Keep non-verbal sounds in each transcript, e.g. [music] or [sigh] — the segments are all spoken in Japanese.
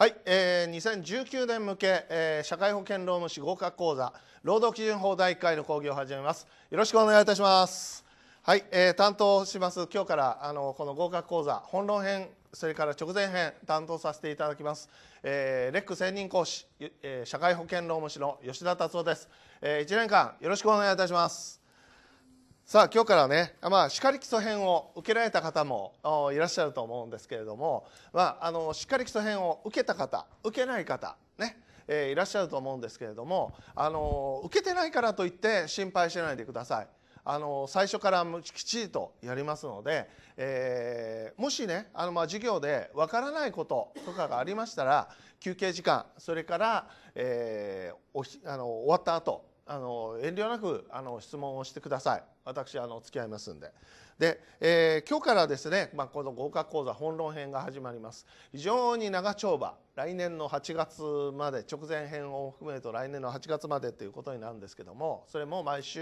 はい、えー、2019年向け、えー、社会保険労務士合格講座労働基準法第1回の講義を始めますよろしくお願いいたしますはい、えー、担当します今日からあのこの合格講座本論編それから直前編担当させていただきます、えー、レック専任講師、えー、社会保険労務士の吉田達夫です、えー、1年間よろしくお願いいたしますさあ今日からね、まあ、しかり基礎編を受けられた方もいらっしゃると思うんですけれども、まあ、あのしっかり基礎編を受けた方受けない方ねえー、いらっしゃると思うんですけれどもあの受けてないからといって心配しないでください。あの最初からきちっとやりますので、えー、もしねあの、まあ、授業でわからないこととかがありましたら休憩時間それから、えー、あの終わった後あの遠慮なくあの質問をしてください私あの付き合いますんでで、えー、今日からですね、まあ、この合格講座本論編が始まります非常に長丁場来年の8月まで直前編を含めると来年の8月までということになるんですけどもそれも毎週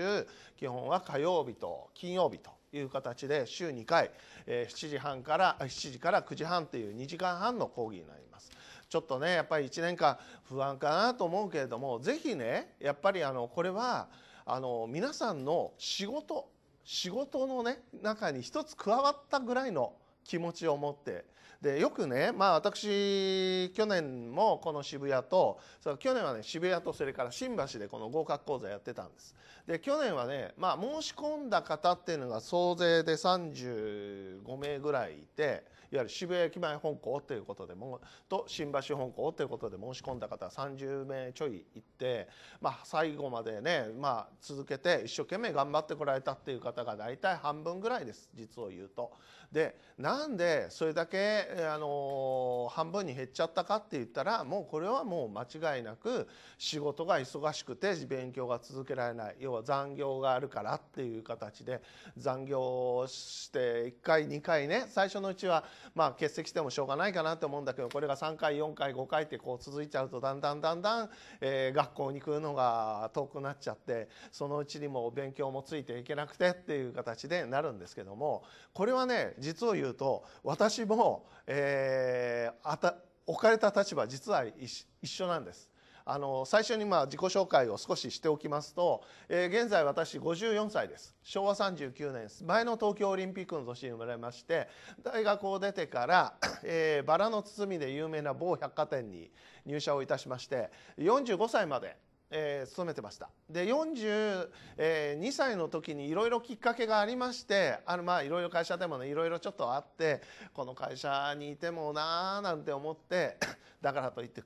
基本は火曜日と金曜日という形で週2回、えー、7時半から7時から9時半という2時間半の講義になりますちょっとねやっぱり1年間不安かなと思うけれども是非ねやっぱりあのこれはあの皆さんの仕事仕事のね中に一つ加わったぐらいの気持ちを持ってでよくねまあ私去年もこの渋谷とそ去年はね渋谷とそれから新橋でこの合格講座やってたんですで去年はねまあ申し込んだ方っていうのが総勢で35名ぐらいいてゆる渋谷駅前本校ということでもと新橋本校ということで申し込んだ方30名ちょい行って、まあ、最後までね、まあ、続けて一生懸命頑張ってこられたっていう方が大体半分ぐらいです実を言うと。でなんでそれだけ、あの半分に減っちゃったかって言ったらもうこれはもう間違いなく仕事が忙しくて勉強が続けられない要は残業があるからっていう形で残業して1回2回ね最初のうちはまあ欠席してもしょうがないかなと思うんだけどこれが3回4回5回ってこう続いちゃうとだんだんだんだん、えー、学校に来るのが遠くなっちゃってそのうちにも勉強もついていけなくてっていう形でなるんですけどもこれはね実を言うと私も、えー、あた置かれた立場実は一緒なんです。あの最初にまあ自己紹介を少ししておきますと、えー、現在私54歳です昭和39年前の東京オリンピックの年に生まれまして大学を出てから、えー、バラの包みで有名な某百貨店に入社をいたしまして45歳までえー、勤めてましたで42歳の時にいろいろきっかけがありましてあまあいろいろ会社でもねいろいろちょっとあってこの会社にいてもなーなんて思ってだからといって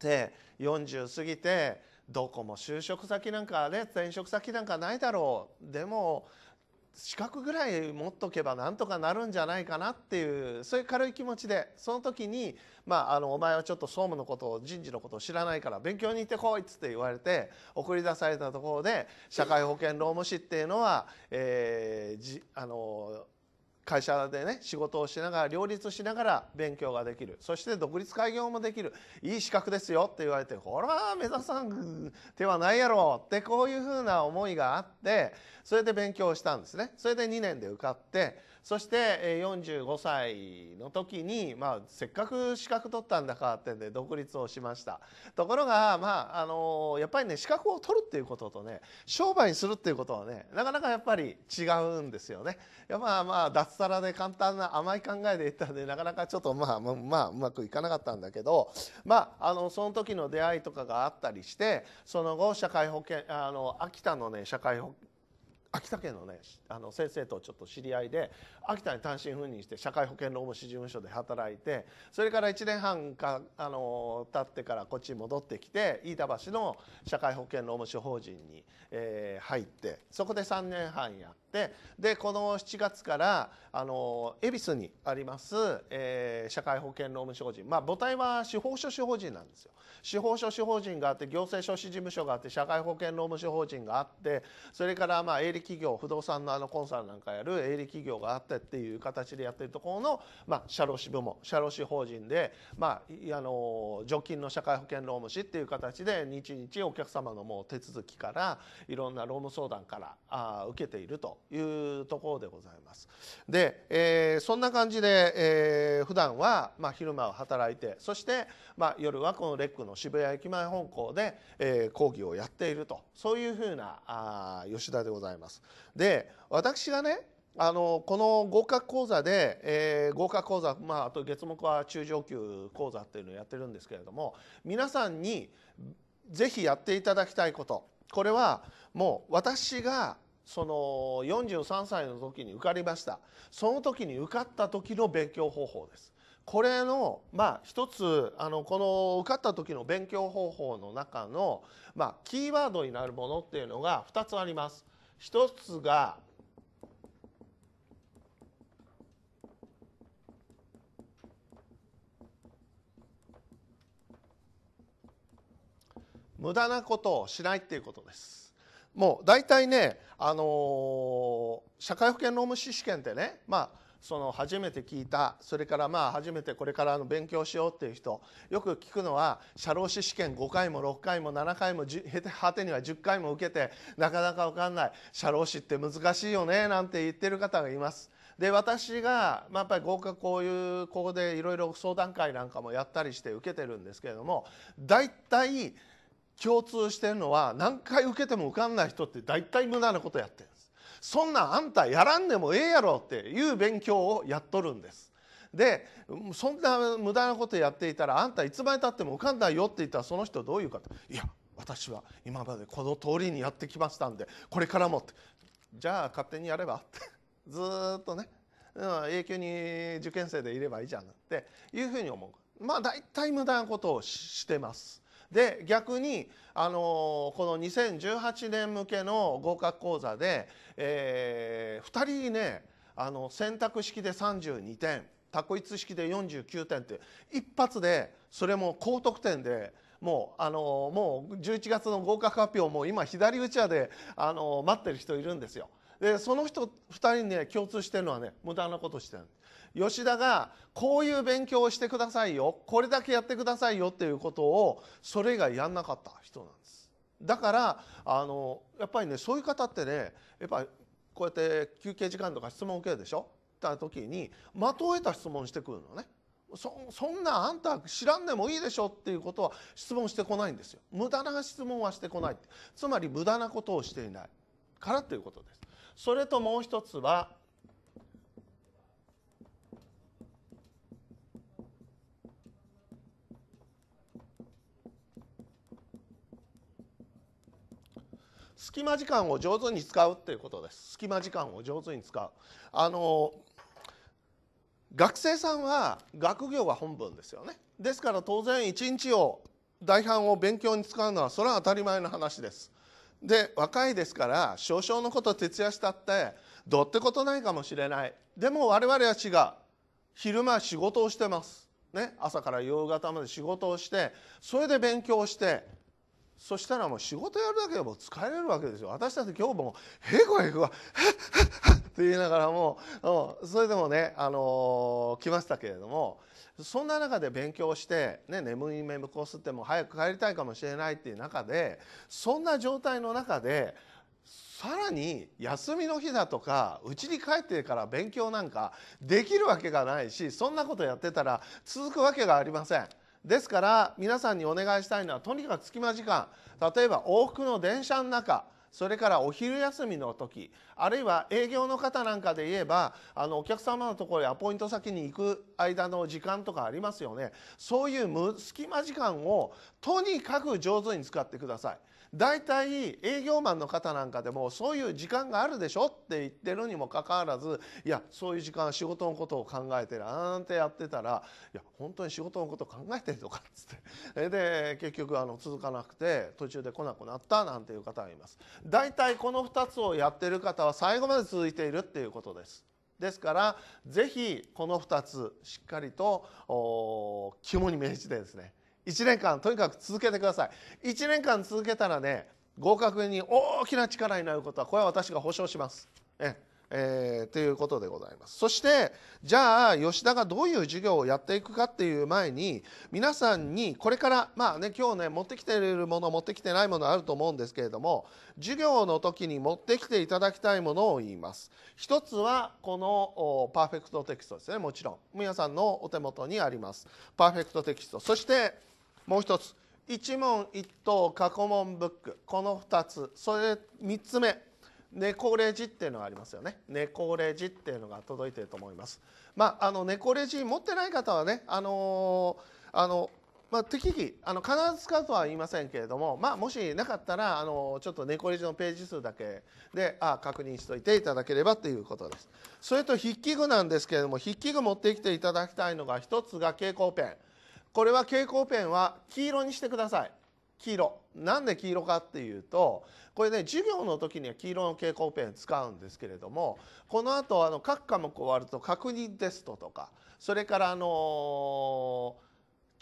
って40過ぎてどこも就職先なんかね転職先なんかないだろうでも資格ぐらい持っとけばなんとかなるんじゃないかなっていうそういう軽い気持ちでその時に、まあ、あのお前はちょっと総務のことを人事のことを知らないから勉強に行ってこいっつって言われて送り出されたところで社会保険労務士っていうのは、えー、じあの会社でね仕事をしながら両立しながら勉強ができるそして独立開業もできるいい資格ですよって言われてこれは目指さんではないやろってこういうふうな思いがあってそれで勉強したんですねそれで2年で受かってそして45歳の時に、まあ、せっかく資格取ったんだかってんで独立をしましたところが、まああのやっぱりね資格を取るっていうこととね商売するっていうことはねなかなかやっぱり違うんですよね。やまあまあ脱サラで簡単な甘い考えでいったんでなかなかちょっとまあまあ、まあ、うまくいかなかったんだけど、まあ、あのその時の出会いとかがあったりしてその後社会保険あの秋田のね社会保険秋田県のねあの先生とちょっと知り合いで秋田に単身赴任して社会保険労務士事務所で働いてそれから1年半かあの経ってからこっちに戻ってきて飯田橋の社会保険労務士法人に、えー、入ってそこで3年半やってでこの7月からあの恵比寿にあります、えー、社会保険労務士法人、まあ、母体は司法書士法人なんですよ司法書士法人があって行政書士事務所があって社会保険労務士法人があってそれからまあ営利企業不動産のあのコンサルなんかやる営利企業があってっていう形でやってるところの、まあ、社労士部門社労士法人で、まあ、あの常勤の社会保険労務士っていう形で日々お客様のもう手続きからいろんな労務相談からあ受けているとというところでございます。で、えー、そんな感じで、えー、普段はまあ昼間は働いてそして、まあ、夜はこのレックの渋谷駅前本校で、えー、講義をやっているとそういうふうなあ吉田でございます。で私がねあのこの合格講座で、えー、合格講座、まあ、あと月目は中上級講座っていうのをやってるんですけれども皆さんにぜひやっていただきたいことこれはもう私がその43歳の時に受かりましたその時に受かった時の勉強方法ですこれのまあ一つあのこの受かった時の勉強方法の中のまあキーワードになるものっていうのが2つあります一つが無駄なことをしないっていうことですもう大体ね、あのー、社会保険労務士試験ってね、まあ、その初めて聞いたそれからまあ初めてこれからの勉強しようっていう人よく聞くのは社労士試験5回も6回も7回も果てには10回も受けてなかなか分かんない社労士って難しいよねなんて言ってる方がいます。で私が、まあ、やっぱり合格こういうここでいろいろ相談会なんかもやったりして受けてるんですけれども大体共通してるのは何回受けても受かんない人って大体無駄なことやってるんですそんなあんたやらんでもええやろっていう勉強をやっとるんですでそんな無駄なことやっていたらあんたいつまでたっても受かんないよって言ったらその人どういうかと「いや私は今までこの通りにやってきましたんでこれからもってじゃあ勝手にやればって [laughs] ずっとね、うん、永久に受験生でいればいいじゃんっていうふうに思うまあ大体無駄なことをしてますで逆に、あのー、この2018年向けの合格講座で、えー、2人ねあの選択式で32点タ一式で49点って一発でそれも高得点で。もうあのー、もう11月の合格発表も今左打ちわであのー、待ってる人いるんですよでその人2人にね共通してるのはね無駄なことしてる吉田がこういう勉強をしてくださいよこれだけやってくださいよっていうことをそれ以外やんなかった人なんですだからあのやっぱりねそういう方ってねやっぱこうやって休憩時間とか質問を受けるでしょった時に的を得た質問してくるのねそんなあんた知らんでもいいでしょっていうことは質問してこないんですよ無駄な質問はしてこないつまり無駄なことをしていないからということですそれともう一つは隙間時間を上手に使うっていうことです隙間時間を上手に使うあの学生さんは学業が本分ですよねですから当然一日を大半を勉強に使うのはそれは当たり前の話ですで若いですから少々のこと徹夜したってどうってことないかもしれないでも我々は違う昼間仕事をしてますね朝から夕方まで仕事をしてそれで勉強してそしたらもう仕事やるだけでも疲れるわけですよ私たち今日もへこへこっ [laughs] って言いながらもう、それでもね、あのー、来ましたけれどもそんな中で勉強して、ね、眠い目向こうすっても早く帰りたいかもしれないっていう中でそんな状態の中でさらに休みの日だとかうちに帰ってから勉強なんかできるわけがないしそんなことやってたら続くわけがありません。ですから皆さんにお願いしたいのはとにかく隙間時間例えば往復の電車の中それからお昼休みの時あるいは営業の方なんかで言えばあのお客様のところへアポイント先に行く間の時間とかありますよねそういう隙間時間をとにかく上手に使ってください大体営業マンの方なんかでもそういう時間があるでしょって言ってるにもかかわらずいやそういう時間仕事のことを考えてるあんてやってたらいや本当に仕事のこと考えてるのかっつってで結局あの続かなくて途中で来なくなったなんていう方がいます。大体この2つをやってる方は最後まで続いているっていうことです。ですから是非この2つしっかりと肝に銘じてですね1年間とにかく続けてください1年間続けたらね合格に大きな力になることはこれは私が保証します。ええー、ということでございますそしてじゃあ吉田がどういう授業をやっていくかっていう前に皆さんにこれからまあね今日ね持ってきているもの持ってきてないものあると思うんですけれども授業の時に持ってきていただきたいものを言います一つはこのパーフェクトテキストですねもちろん皆さんのお手元にありますパーフェクトテキストそしてもう一つ一問一答過去問ブックこの2つそれ3つ目猫レジっていうのがありますよね猫レジっていうのが届いてると思いますまああの猫レジ持ってない方はねあのー、あのまあ、適宜あの必ず使うとは言いませんけれども、まあ、もしなかったらあのちょっと猫レジのページ数だけであ確認しておいていただければということですそれと筆記具なんですけれども筆記具持ってきていただきたいのが1つが蛍光ペンこれは蛍光ペンは黄色にしてください。黄色なんで黄色かっていうとこれね授業の時には黄色の蛍光ペン使うんですけれどもこの後あの各科目終わると確認テストとかそれからあの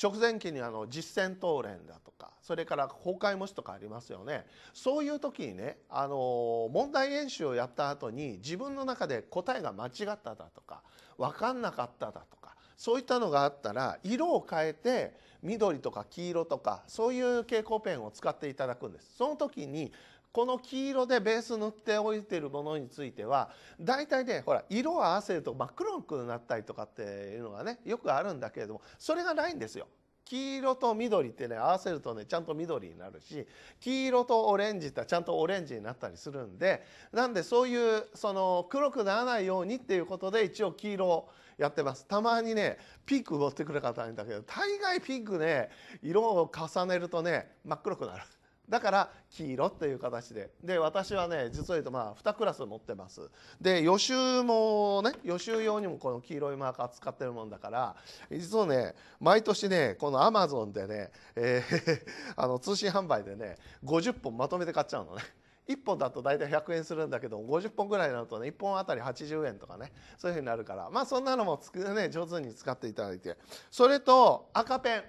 直前期にあの実践答練だとかそれから公開模試とかありますよねそういう時にねあの問題演習をやった後に自分の中で答えが間違っただとか分かんなかっただとかそういったのがあったら色を変えて緑とか黄色とかそういう蛍光ペンを使っていただくんです。その時にこの黄色でベース塗っておいてるものについては大体ねほら色を合わせると真っ黒くなったりとかっていうのがねよくあるんだけれどもそれがないんですよ黄色と緑ってね合わせるとねちゃんと緑になるし黄色とオレンジってちゃんとオレンジになったりするんでなんでそういうその黒くならないようにっていうことで一応黄色をやってますたまにねピンク持ってくる方いるんだけど大概ピンクね色を重ねるとね真っ黒くなる。だから黄色っていう形でで私はね実を言うとまあ2クラス持ってますで予習もね予習用にもこの黄色いマーカー使ってるもんだから実はね毎年ねこのアマゾンでね、えー、[laughs] あの通信販売でね50本まとめて買っちゃうのね。1本だと大体100円するんだけど50本ぐらいになるとね1本あたり80円とかねそういうふうになるからまあそんなのもつく、ね、上手に使っていただいてそれと赤ペン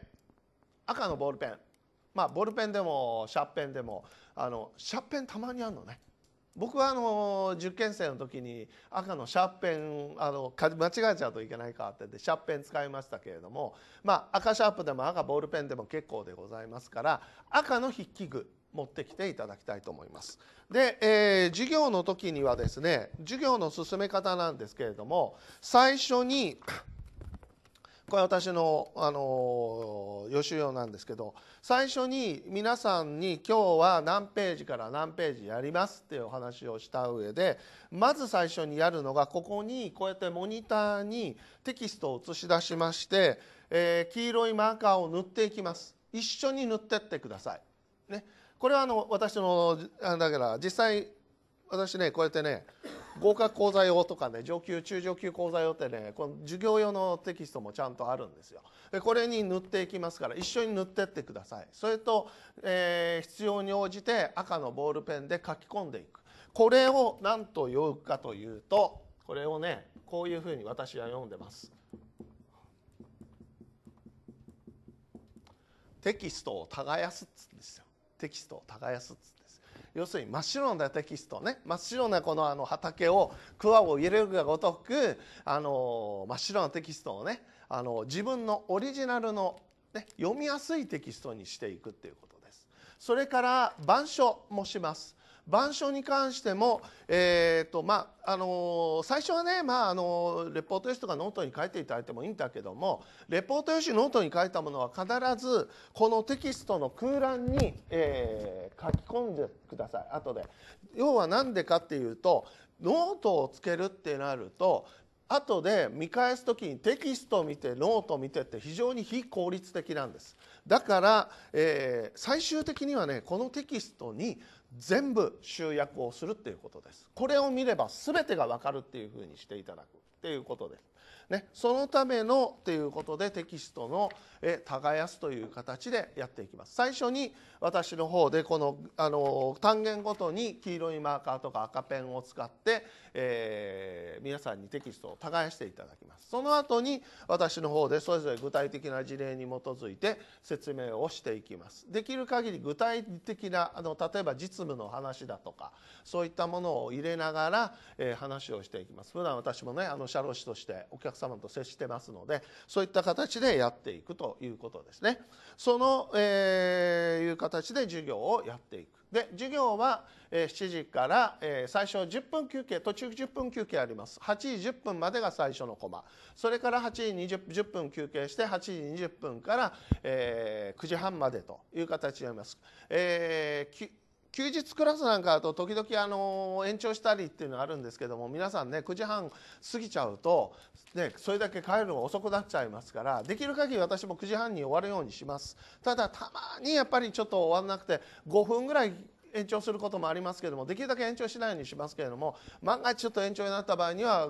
赤のボールペンまあ、ボールペンでもシャッペンでもあのシャッペンたまにあるのね。僕はあの受験生の時に赤のシャッペンあの間違えちゃうといけないかっててシャッペン使いましたけれども、まあ、赤シャープでも赤ボールペンでも結構でございますから赤の筆記具持ってきていただきたいと思います。で、えー、授業の時にはですね授業の進め方なんですけれども最初にこれ私の、あの予習用なんですけど最初に皆さんに今日は何ページから何ページやりますっていうお話をした上でまず最初にやるのがここにこうやってモニターにテキストを映し出しまして、えー、黄色いマーカーを塗っていきます一緒に塗ってってください。ね、これはあの私のだから実際私ねこうやってね合格講座用とかね上級中上級講座用ってねこの授業用のテキストもちゃんとあるんですよ。でこれに塗っていきますから一緒に塗ってってください。それと、えー、必要に応じて赤のボールペンで書き込んでいく。これを何と言うかというとこれをねこういうふうに私は読んでます。テキストを耕すっつうんですよ。テキストを耕すっつ要するに真っ白なテキストね真っ白なこのあの畑を桑を入れるがごとくあの真っ白なテキストをねあの自分のオリジナルの、ね、読みやすいテキストにしていくっていうことです。それから板書もします。板書に関しても、えーとまああのー、最初はね、まああのー、レポート用紙とかノートに書いていただいてもいいんだけどもレポート用紙ノートに書いたものは必ずこのテキストの空欄に、えー、書き込んでください後で。要は何でかっていうとノートをつけるってなると後で見返す時にテキストを見てノートを見てって非常に非効率的なんですだから、えー、最終的にはねこのテキストに全部集約をするっていうことですこれを見れば全てが分かるっていうふうにしていただくっていうことですね、そのためのということでテキストの「え耕す」という形でやっていきます。最初に私の方でこのあの単元ごとに黄色いマーカーとか赤ペンを使って、えー、皆さんにテキストを耕していただきます。その後に私の方でそれぞれ具体的な事例に基づいて説明をしていきます。できる限り具体的なあの例えば実務の話だとかそういったものを入れながら、えー、話をしていきます。普段私もねあの社労士としてお客様と接してますのでそういった形でやっていくということですね。その、えー、いう形で授業をやっていく。で授業は、え7時から、え最初10分休憩途中10分休憩あります8時10分までが最初のコマそれから8時20 10分休憩して8時20分から、え9時半までという形になります。えー休日クラスなんかだと時々あの延長したりっていうのはあるんですけども皆さんね9時半過ぎちゃうと、ね、それだけ帰るのが遅くなっちゃいますからできる限り私も9時半に終わるようにしますただたまにやっぱりちょっと終わらなくて5分ぐらい延長することもありますけどもできるだけ延長しないようにしますけれども万が一ちょっと延長になった場合には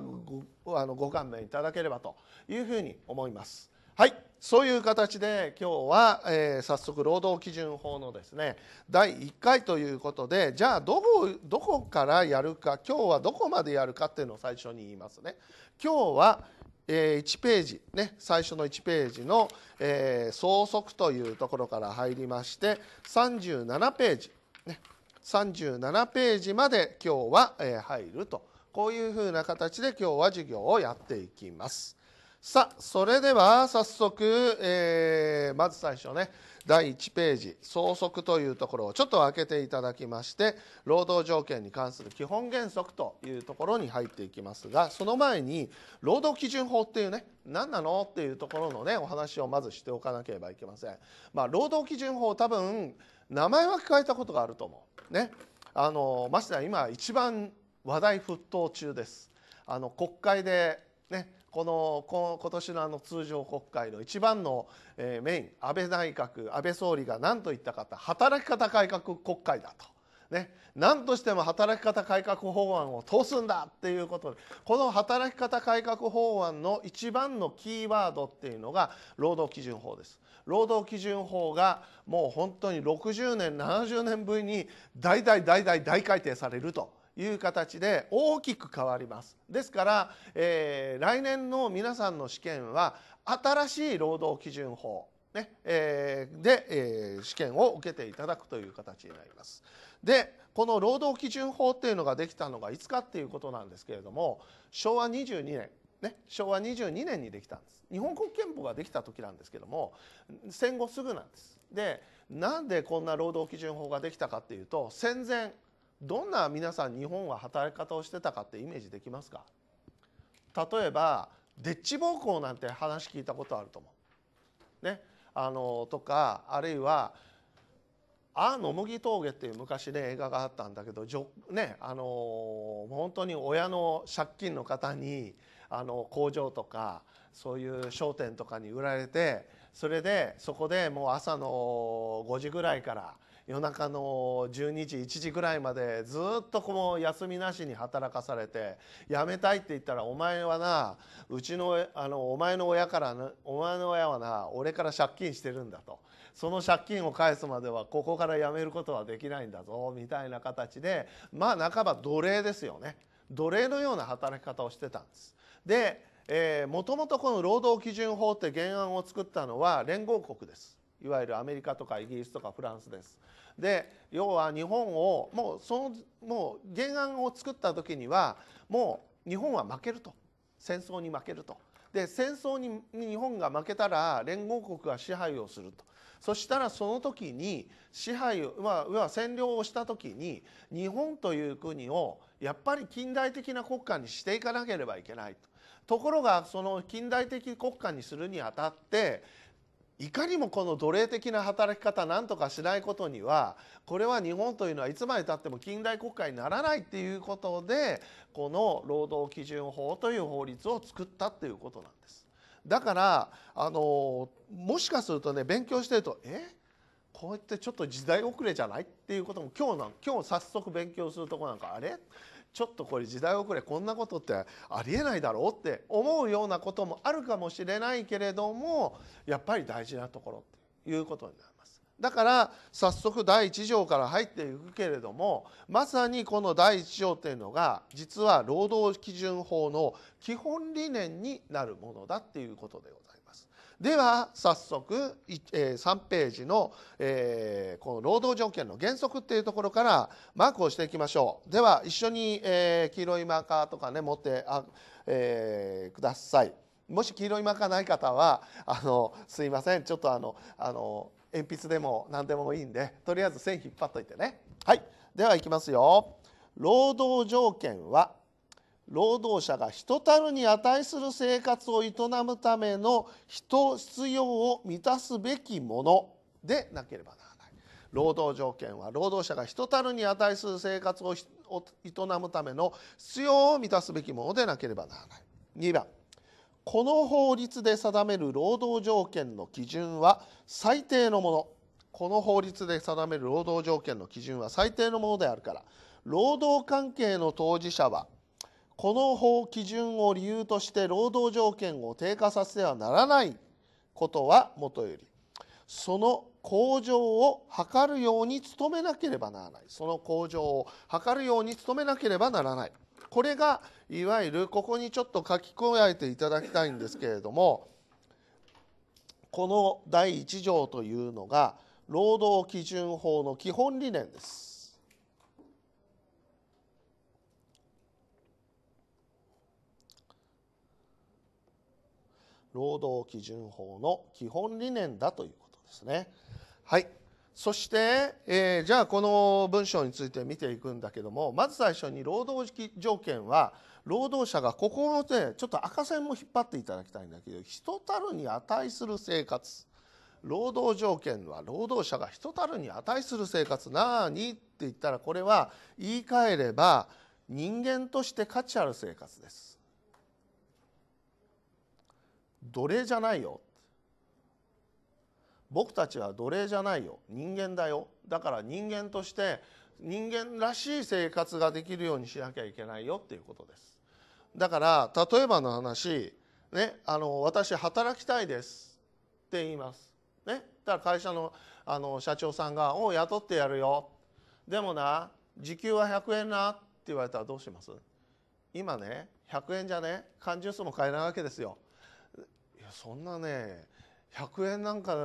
ごあのご勘弁いただければというふうに思います。はいそういう形で今日は、えー、早速労働基準法のですね第1回ということでじゃあどこどこからやるか今日はどこまでやるかっていうのを最初に言いますね。今日は、えー、1ページ、ね、最初の1ページの、えー、総則というところから入りまして37ページ、ね、37ページまで今日は、えー、入るとこういうふうな形で今日は授業をやっていきます。さあそれでは早速、えー、まず最初ね第1ページ総則というところをちょっと開けていただきまして労働条件に関する基本原則というところに入っていきますがその前に労働基準法っていうね何なのっていうところのねお話をまずしておかなければいけません。まあ、労働基準法多分名前は聞かれたことがあると思う。ね、あのましてや今一番話題沸騰中です。あの国会でねこの今年のあの通常国会の一番の、えメイン安倍内閣安倍総理が何と言ったかと働き方改革国会だと。ね、何としても働き方改革法案を通すんだっていうことでこの働き方改革法案の一番のキーワードっていうのが労働基準法です労働基準法がもう本当に60年70年ぶりに大大大大大改定されるという形で大きく変わりますですから、えー、来年の皆さんの試験は新しい労働基準法ねえー、で、えー、試験を受けていただくという形になります。でこの労働基準法っていうのができたのがいつかっていうことなんですけれども昭和22年、ね、昭和22年にできたんです日本国憲法ができた時なんですけども戦後すぐなんです。でなんでこんな労働基準法ができたかっていうと戦前どんな皆さん日本は働き方をしてたかってイメージできますか例えばでっち奉公なんて話聞いたことあると思う。ね、あのとかあるいは「あの野麦峠」っていう昔ね映画があったんだけどねあの本当に親の借金の方にあの工場とかそういう商店とかに売られてそれでそこでもう朝の5時ぐらいから。夜中の12時1時ぐらいまでずっとこの休みなしに働かされて辞めたいって言ったらお前はなうちのあのお前の親からお前の親はな俺から借金してるんだとその借金を返すまではここから辞めることはできないんだぞみたいな形でまあ半ば奴隷ですよね奴隷のような働き方をしてたんです。でもともとこの労働基準法って原案を作ったのは連合国です。いわゆるアメリカとかイギリスとかフランスです。で要は日本をもうそのもう原案を作った時にはもう日本は負けると戦争に負けると。で戦争に日本が負けたら連合国が支配をすると。そしたらその時に支配を、要は占領をした時に日本という国をやっぱり近代的な国家にしていかなければいけないと。ところがその近代的国家にするにあたっていかにもこの奴隷的な働き方なんとかしないことにはこれは日本というのはいつまでたっても近代国家にならないっていうことでこの労働基準法という法律を作ったっていうことなんです。だからあのもしかするとね勉強してるとえこうやってちょっと時代遅れじゃないっていうことも今日の今日早速勉強するとこなんかあれちょっとこれ時代遅れこんなことってありえないだろうって思うようなこともあるかもしれないけれどもやっぱり大事なところっていうことになります。だから早速第1条から入っていくけれどもまさにこの第1条っていうのが実は労働基準法の基本理念になるものだっていうことでございます。では早速3ページの、えこの労働条件の原則っていうところからマークをしていきましょうでは一緒に、え黄色いマーカーとかね持ってあ、えー、くださいもし黄色いマーカーない方はあのすいませんちょっとあのあの鉛筆でも何でもいいんでとりあえず線引っ張っといてねはいではいきますよ労働条件は労働者が人たるに値する生活を営むための人必要を満たすべきものでなければならない労働条件は労働者が人たるに値する生活を営むための必要を満たすべきものでなければならない2番この法律で定める労働条件の基準は最低のものこの法律で定める労働条件の基準は最低のものであるから労働関係の当事者はこの法基準を理由として労働条件を低下させてはならないことはもとよりその向上を図るように努めなければならないその向上を図るように努めなければならないこれがいわゆるここにちょっと書き加えていただきたいんですけれどもこの第1条というのが労働基準法の基本理念です。労働基準法の基本理念だということですね。はいそして、えー、じゃあこの文章について見ていくんだけどもまず最初に労働条件は労働者がここのちょっと赤線も引っ張っていただきたいんだけど人たるに値する生活労働条件は労働者が人たるに値する生活なーにって言ったらこれは言い換えれば人間として価値ある生活です。奴隷じゃないよ僕たちは奴隷じゃないよ人間だよだから人間として人間らしい生活ができるようにしなきゃいけないよっていうことですだから例えばの話、ね、あの私働きたいですって言います、ね、だから会社のあの社長さんが「お雇ってやるよ」でもな時給は100円なって言われたらどうします今ね100円じゃね缶ジュースも買えないわけですよそんなね100円なんか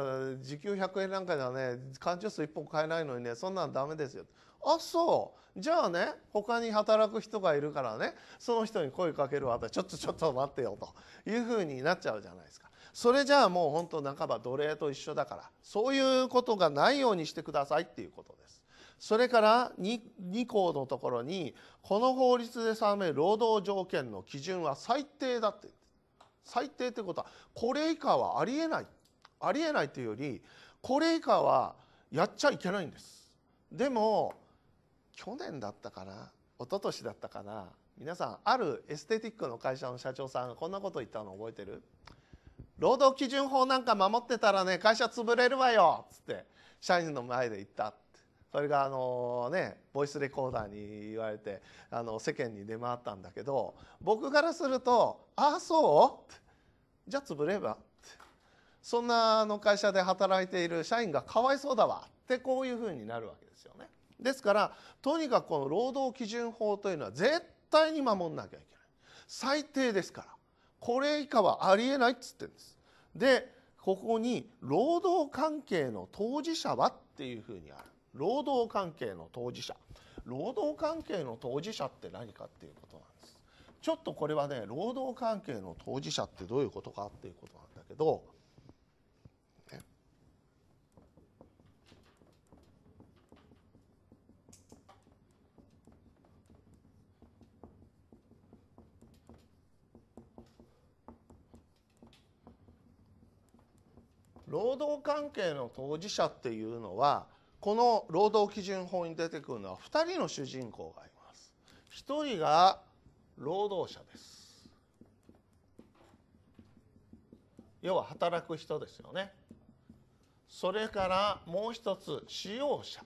時給100円なんかではね缶ジュース1本買えないのにねそんなんダメですよあそうじゃあね他に働く人がいるからねその人に声かけるわちょっとちょっと待ってよというふうになっちゃうじゃないですかそれじゃあもう本当半ば奴隷と一緒だからそういうことがないようにしてくださいっていうことですそれから 2, 2項のところにこの法律で定める労働条件の基準は最低だって言って最低ということはこれ以下はありえないありえないというよりこれ以下はやっちゃいけないんですでも去年だったかな一昨年だったかな皆さんあるエステティックの会社の社長さんがこんなこと言ったの覚えてる労働基準法なんか守ってたらね会社潰れるわよっつって社員の前で言ったそれがあのねボイスレコーダーに言われてあの世間に出回ったんだけど僕からすると「ああそうじゃあ潰れば」そんなあの会社で働いている社員がかわいそうだわってこういうふうになるわけですよね。ですからとにかくこの労働基準法というのは絶対に守んなきゃいけない最低ですからこれ以下はありえないっつってんです。でここに労働関係の当事者はっていうふうにある。労働関係の当事者労働関係の当事者って何かっていうことなんですちょっとこれはね労働関係の当事者ってどういうことかっていうことなんだけど、ね、労働関係の当事者っていうのはこの労働基準法に出てくるのは2人の主人公がいます。1人が労働者です。要は働く人ですよね。それからもう一つ使用者。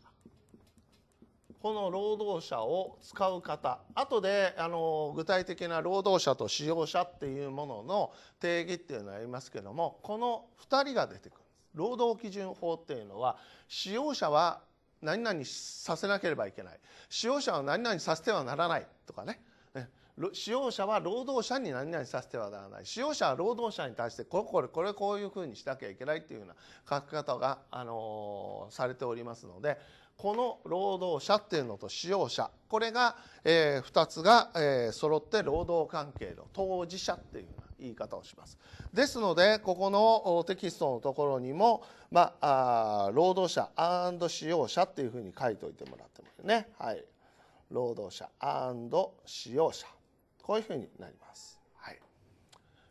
この労働者を使う方後であの具体的な労働者と使用者っていうものの定義っていうのはありますけどもこの2人が出てくる。労働基準法っていうのは使用者は何々させなければいけない使用者は何々させてはならないとかね使用者は労働者に何々させてはならない使用者は労働者に対してこれこれこれこういうふうにしなきゃいけないっていうような書き方が、あのー、されておりますのでこの労働者っていうのと使用者これが、えー、2つが、えー、揃って労働関係の当事者っていうような言い方をします。ですのでここのテキストのところにも、まあ、労働者使用者っていうふうに書いておいてもらってもね。はい、労働者使用者こういうふうになります。はい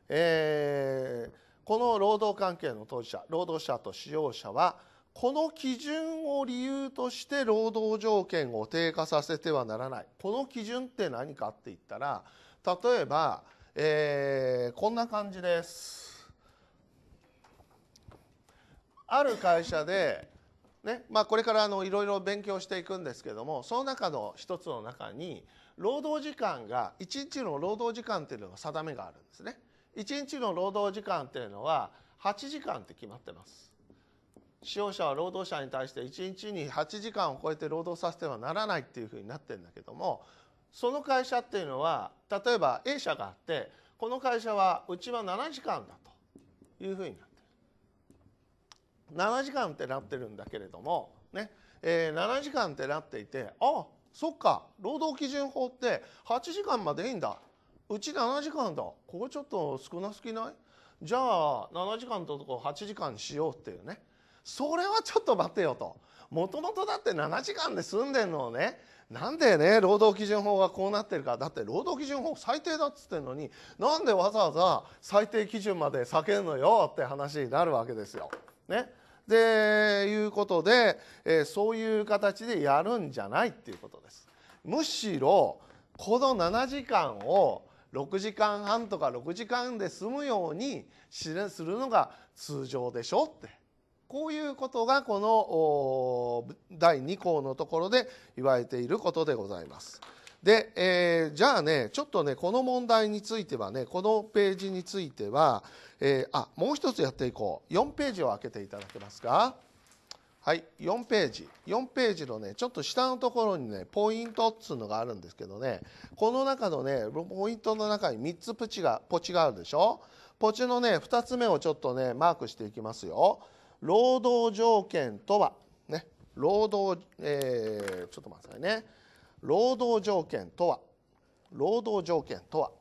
えー、この労働関係の当事者労働者と使用者はこの基準を理由として労働条件を低下させてはならないこの基準って何かって言ったら例えばえー、こんな感じです。ある会社で、ねまあ、これからあのいろいろ勉強していくんですけどもその中の一つの中に労働時間が1日の労働時間っていうのが定めがあるんですね。1日の労働時間っていうのは8時間って決まってます。使用者は労働者に対して1日に8時間を超えて労働させてはならないっていうふうになってるんだけどもその会社っていうのは例えば A 社があってこの会社はうちは7時間だというふうになってる7時間ってなってるんだけれどもね、えー、7時間ってなっていてあそっか労働基準法って8時間までいいんだうち7時間だここちょっと少なすぎないじゃあ7時間ととこ8時間しようっていうねそれはちょっと待てよともともとだって7時間で済んでんのをねなんでね労働基準法がこうなってるかだって労働基準法最低だっつってんのになんでわざわざ最低基準まで避けるのよって話になるわけですよ。ね、でいうことで、えー、そういう形でやるんじゃないっていうことです。むしろこの7時間を6時間半とか6時間で済むようにするのが通常でしょってこういうことがこの第2項のところで言われていることでございます。で、えー、じゃあねちょっとねこの問題についてはねこのページについては、えー、あもう一つやっていこう4ページを開けていただけますかはい4ページ4ページのねちょっと下のところにねポイントっつうのがあるんですけどねこの中のねポイントの中に3つプチがポチがあるでしょポチのね2つ目をちょっとねマークしていきますよ。労働条件とは、ね、労働、えー、ちょっと待っていね。労働条件とは、労働条件とは、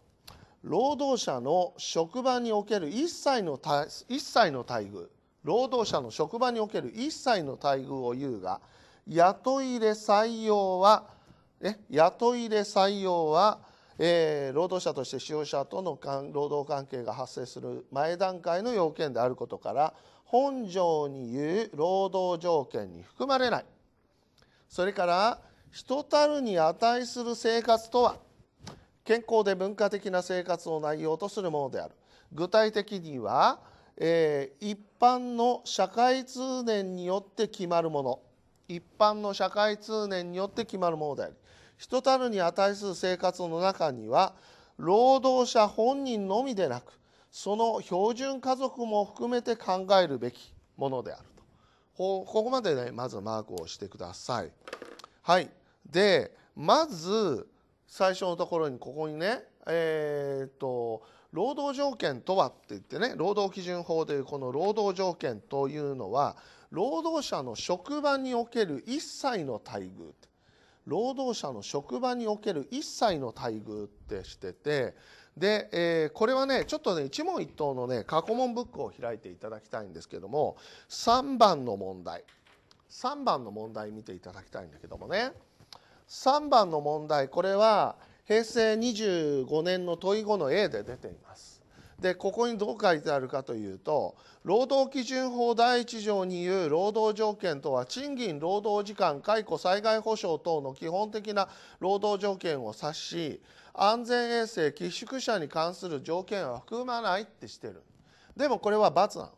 労働者の職場における一切の一切の待遇、労働者の職場における一切の待遇を言うが、雇い入れ採用は、ね、雇い入れ採用は、えー、労働者として使用者との労働関係が発生する前段階の要件であることから本条に言う労働条件に含まれないそれから人たるに値する生活とは健康で文化的な生活を内容とするものである具体的には、えー、一般の社会通念によって決まるもの一般の社会通念によって決まるものであり人たるに値する生活の中には労働者本人のみでなくその標準家族も含めて考えるべきものであるとここまでねまずマークをしてください。はいでまず最初のところにここにねえー、っと労働条件とはって言ってね労働基準法でいうこの労働条件というのは労働者の職場における一切の待遇労働者の職場における一切の待遇ってしててで、えー、これはねちょっとね一問一答のね過去問ブックを開いていただきたいんですけども3番の問題3番の問題見ていただきたいんだけどもね3番の問題これは平成25年の問い後の A で出ています。でここにどう書いてあるかというと労働基準法第1条にいう労働条件とは賃金労働時間解雇災害補償等の基本的な労働条件を指し安全衛生寄宿舎に関する条件は含まないってしてるでもこれは罰なの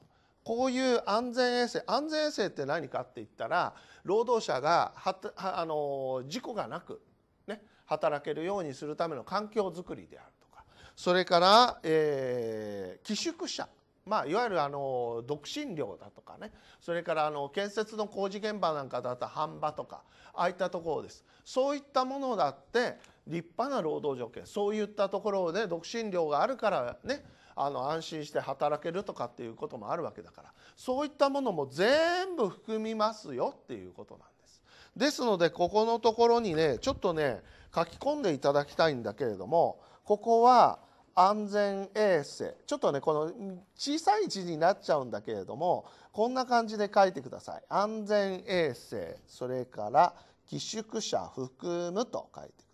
こういう安全衛生安全衛生って何かって言ったら労働者がはあの事故がなく、ね、働けるようにするための環境づくりであるとかそれから、えー、寄宿舎まあ、いわゆるあの独身寮だとかねそれからあの建設の工事現場なんかだったら版場とかああいったところですそういったものだって立派な労働条件そういったところで独身寮があるからねあの安心して働けるとかっていうこともあるわけだからそういったものも全部含みますよっていうことなんです。ですのでここのところにねちょっとね書き込んでいただきたいんだけれどもここは安全衛生ちょっとねこの小さい字になっちゃうんだけれどもこんな感じで書いてください安全衛生それから寄宿舎含むと書いてください。